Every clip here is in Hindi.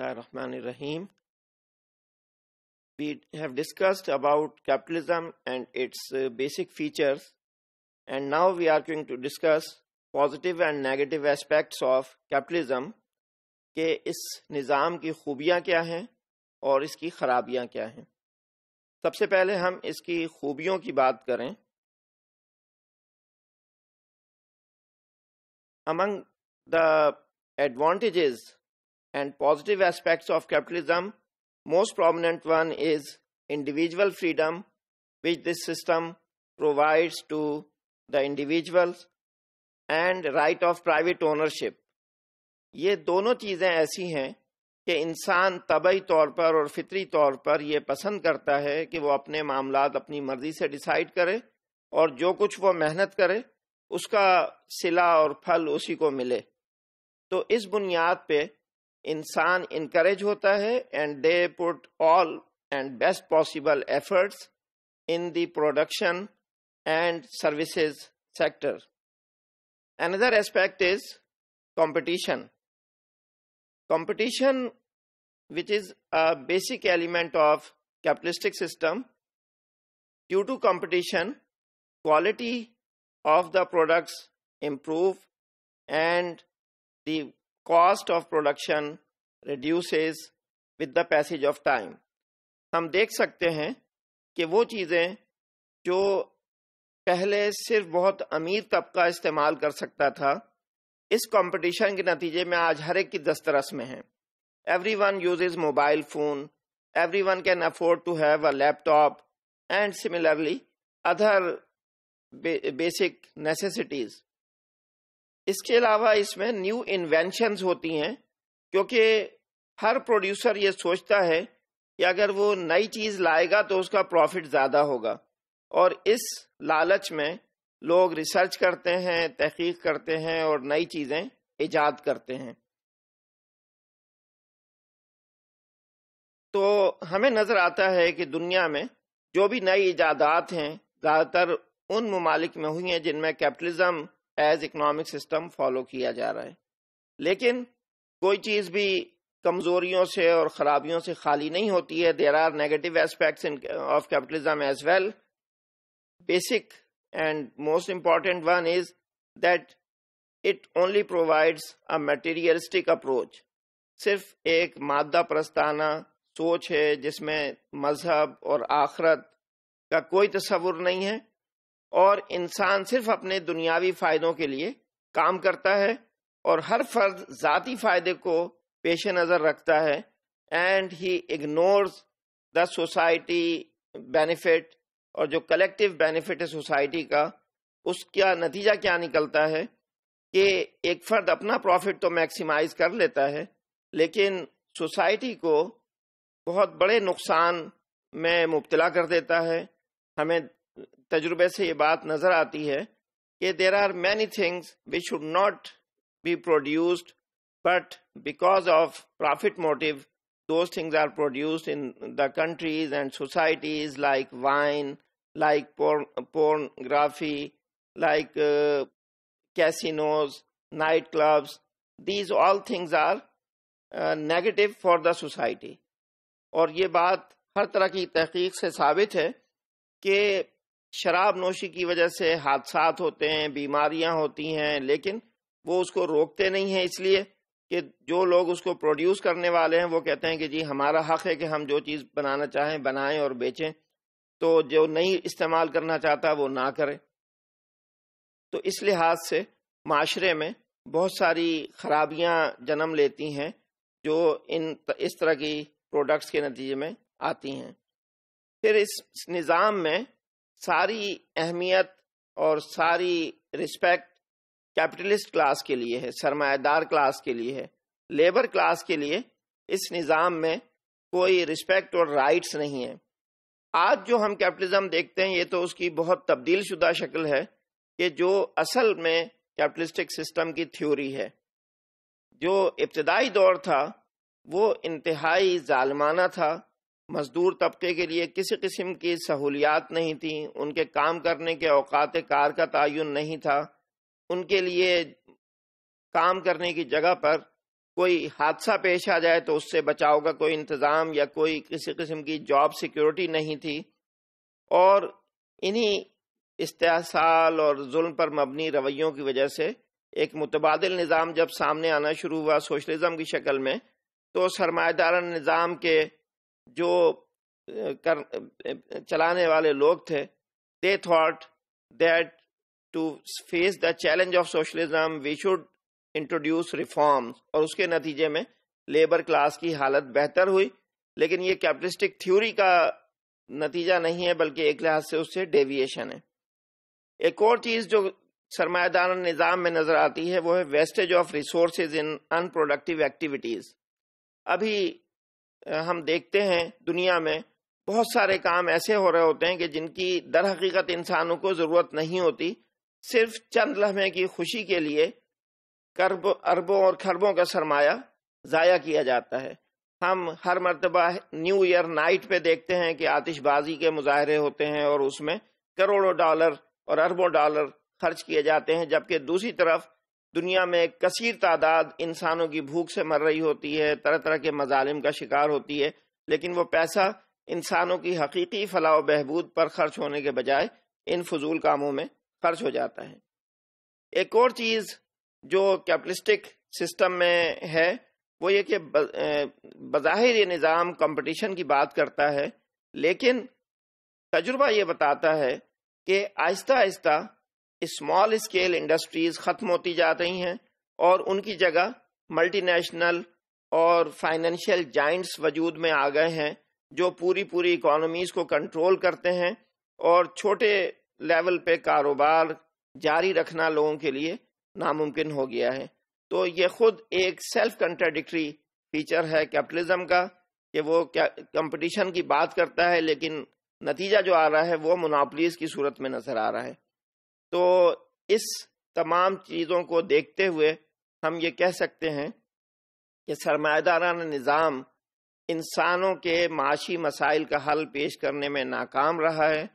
ar-Rahim. We have discussed about capitalism and its uh, basic features and now we are going to discuss positive and negative aspects of capitalism के इस निज़ाम की खूबियाँ क्या हैं और इसकी ख़राबियाँ क्या हैं सबसे पहले हम इसकी खूबियों की बात करें among the advantages and positive aspects of capitalism, most prominent one is individual freedom, which this system provides to the individuals, and right of private ownership. ये दोनों चीज़ें ऐसी हैं कि इंसान तबई तौर पर और फितरी तौर पर यह पसंद करता है कि वो अपने मामला अपनी मर्जी से डिसाइड करे और जो कुछ वो मेहनत करे उसका सिला और फल उसी को मिले तो इस बुनियाद पे इंसान इनकरेज होता है and they put all and best possible efforts in the production and services sector another aspect is competition competition which is a basic element of capitalistic system due to competition quality of the products improve and the cost of production reduces with the passage of time हम देख सकते हैं कि वो चीज़ें जो पहले सिर्फ बहुत अमीर तबका इस्तेमाल कर सकता था इस कंपटीशन के नतीजे में आज हर एक की दस्तरस में है everyone use mobile phone everyone can afford to have a laptop and similarly other basic necessities इसके अलावा इसमें न्यू इन्वेंशन होती हैं क्योंकि हर प्रोड्यूसर ये सोचता है कि अगर वो नई चीज़ लाएगा तो उसका प्रॉफिट ज़्यादा होगा और इस लालच में लोग रिसर्च करते हैं तहकीक करते हैं और नई चीज़ें ईजाद करते हैं तो हमें नज़र आता है कि दुनिया में जो भी नई ईजादात हैं ज़्यादातर उन ममालिक में हुई हैं जिनमें capitalism as economic system follow किया जा रहा है लेकिन कोई चीज़ भी कमजोरियों से और खराबियों से खाली नहीं होती है there are negative aspects in of capitalism as well basic and most important one is that it only provides a materialistic approach सिर्फ एक मादा प्रस्ताना सोच है जिसमें मजहब और आखरत का कोई तस्वुर नहीं है और इंसान सिर्फ अपने दुनियावी फायदों के लिए काम करता है और हर फर्द जाती फायदे को पेश नज़र रखता है and he ignores the society benefit और जो कलेक्टिव बेनिफिट है सोसाइटी का उसका नतीजा क्या निकलता है कि एक फर्द अपना प्रॉफिट तो मैक्सिमाइज कर लेता है लेकिन सोसाइटी को बहुत बड़े नुकसान में मुबतला कर देता है हमें तजुर्बे से ये बात नजर आती है कि there are many things which should not be produced but because of profit motive those things are produced in the countries and societies like wine like pornography like casinos night clubs these all things are negative for the society और ये बात हर तरह की तहकीक से साबित है कि शराब नोशी की वजह से हादसात होते हैं बीमारियां होती हैं लेकिन वो उसको रोकते नहीं हैं इसलिए कि जो लोग उसको प्रोड्यूस करने वाले हैं वो कहते हैं कि जी हमारा हक है कि हम जो चीज़ बनाना चाहें बनाएं और बेचें तो जो नहीं इस्तेमाल करना चाहता वो ना करें तो इस लिहाज से माशरे में बहुत सारी खराबियां जन्म लेती हैं जो इन इस तरह की प्रोडक्ट्स के नतीजे में आती हैं फिर इस निज़ाम में सारी अहमियत और सारी रिस्पेक्ट कैपिटलिस्ट क्लास के लिए है सरमायादार क्लास के लिए है लेबर क्लास के लिए इस निज़ाम में कोई रिस्पेक्ट और राइट्स नहीं है आज जो हम कैपिटलिज्म देखते हैं ये तो उसकी बहुत तब्दील शुदा शक्ल है कि जो असल में कैपिटलिस्टिक सिस्टम की थ्योरी है जो इब्तदाई दौर था वो इंतहाई जालमाना था मजदूर तबके के लिए किसी किस्म की सहूलियात नहीं थी उनके काम करने के अवकात कार का तयन नहीं था उनके लिए काम करने की जगह पर कोई हादसा पेश आ जाए तो उससे बचाव का कोई इंतज़ाम या कोई किसी किस्म की जॉब सिक्योरिटी नहीं थी और इन्हीं इस्तेसाल और जुल्म पर मबनी रवैयों की वजह से एक मुतबादल निज़ाम जब सामने आना शुरू हुआ सोशलिज़म की शक्ल में तो सरमादार निज़ाम के जो कर चलाने वाले लोग थे they thought that to face the challenge of socialism we should introduce reforms और उसके नतीजे में लेबर क्लास की हालत बेहतर हुई लेकिन ये कैपिटलिस्टिक थ्योरी का नतीजा नहीं है बल्कि एक लिहाज से उससे डेविएशन है एक और चीज जो सरमादार निज़ाम में नजर आती है वो है wastage of resources in unproductive activities अभी हम देखते हैं दुनिया में बहुत सारे काम ऐसे हो रहे होते हैं कि जिनकी दर हकीकत इंसानों को ज़रूरत नहीं होती सिर्फ चंद लम्हे की खुशी के लिए करब अरबों और खरबों का सरमाया ज़ाया किया जाता है हम हर मरतबा न्यू ईयर नाइट पे देखते हैं कि आतिशबाजी के मुजाहरे होते हैं और उसमें करोड़ों डॉलर और अरबों डॉलर खर्च किए जाते हैं जबकि दूसरी तरफ दुनिया में कसीर तादाद इंसानों की भूख से मर रही होती है तरह तरह के मजालिम का शिकार होती है लेकिन वो पैसा इंसानों की हकीकी फलाह बहबूद पर खर्च होने के बजाय इन फजूल कामों में खर्च हो जाता है एक और चीज़ जो कैपिटलिस्टिक सिस्टम में है वो ये कि बज़ाहिर ये निज़ाम कंपटीशन की बात करता है लेकिन तजुर्बा ये बताता है कि आहिस्ता आहिस्ता स्मॉल स्केल इंडस्ट्रीज खत्म होती जा रही हैं और उनकी जगह मल्टीनेशनल और फाइनेंशियल जाइंट्स वजूद में आ गए हैं जो पूरी पूरी इकोनॉमीज को कंट्रोल करते हैं और छोटे लेवल पे कारोबार जारी रखना लोगों के लिए नामुमकिन हो गया है तो ये खुद एक सेल्फ कंट्राडिक्टी फीचर है कैपिटलिज्म का कि वो क्या कंपटीशन की बात करता है लेकिन नतीजा जो आ रहा है वो मोनापलीज की सूरत में नजर आ रहा है तो इस तमाम चीज़ों को देखते हुए हम ये कह सकते हैं कि सरमादाराना निज़ाम इंसानों के माशी मसाइल का हल पेश करने में नाकाम रहा है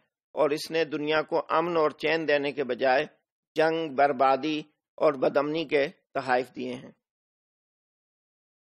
और इसने दुनिया को अमन और चैन देने के बजाय जंग बर्बादी और बदमनी के तहफ़ दिए हैं